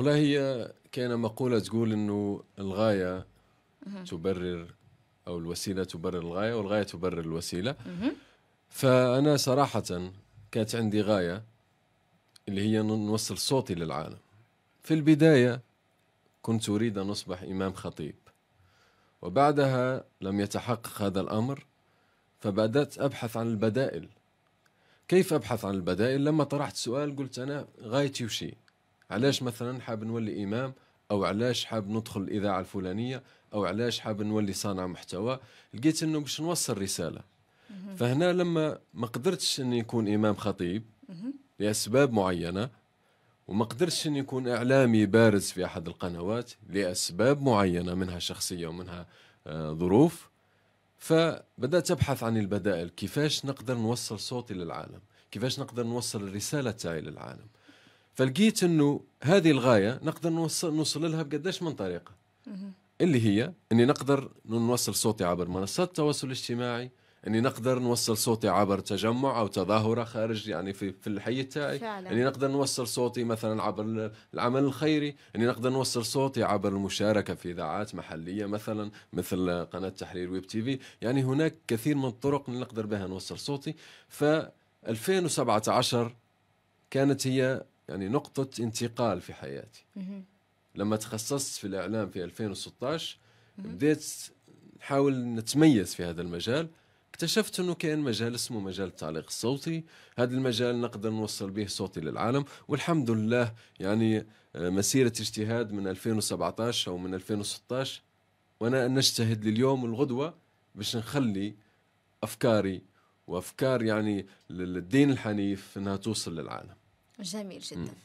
والله هي كاينه مقوله تقول انه الغايه تبرر او الوسيله تبرر الغايه والغايه تبرر الوسيله فانا صراحه كانت عندي غايه اللي هي نوصل صوتي للعالم في البدايه كنت اريد ان اصبح امام خطيب وبعدها لم يتحقق هذا الامر فبدات ابحث عن البدائل كيف ابحث عن البدائل لما طرحت سؤال قلت انا غايتي وشي علاش مثلا حاب نولي امام او علاش حاب ندخل الاذاعه الفلانيه او علاش حاب نولي صانع محتوى لقيت انه باش نوصل رساله فهنا لما ما قدرتش اني يكون امام خطيب لاسباب معينه وما قدرتش اني يكون اعلامي بارز في احد القنوات لاسباب معينه منها شخصيه ومنها آه، ظروف فبدات ابحث عن البدائل كيفاش نقدر نوصل صوتي للعالم كيفاش نقدر نوصل الرساله تاعي للعالم فلقيت انه هذه الغايه نقدر نوصل نوصل لها بقداش من طريقه اللي هي اني نقدر نوصل صوتي عبر منصات التواصل الاجتماعي اني نقدر نوصل صوتي عبر تجمع او تظاهره خارج يعني في في الحي تاعي فعلا. اني نقدر نوصل صوتي مثلا عبر العمل الخيري اني نقدر نوصل صوتي عبر المشاركه في اذاعات محليه مثلا مثل قناه تحرير ويب تي في يعني هناك كثير من الطرق اللي نقدر بها نوصل صوتي ف 2017 كانت هي يعني نقطة انتقال في حياتي لما تخصصت في الإعلام في 2016 بديت نحاول نتميز في هذا المجال اكتشفت انه كاين مجال اسمه مجال التعليق الصوتي هذا المجال نقدر نوصل به صوتي للعالم والحمد لله يعني آه، مسيرة اجتهاد من 2017 او من 2016 وانا نجتهد لليوم والغدوة باش نخلي افكاري وافكار يعني للدين الحنيف انها توصل للعالم Jamil, j'étais.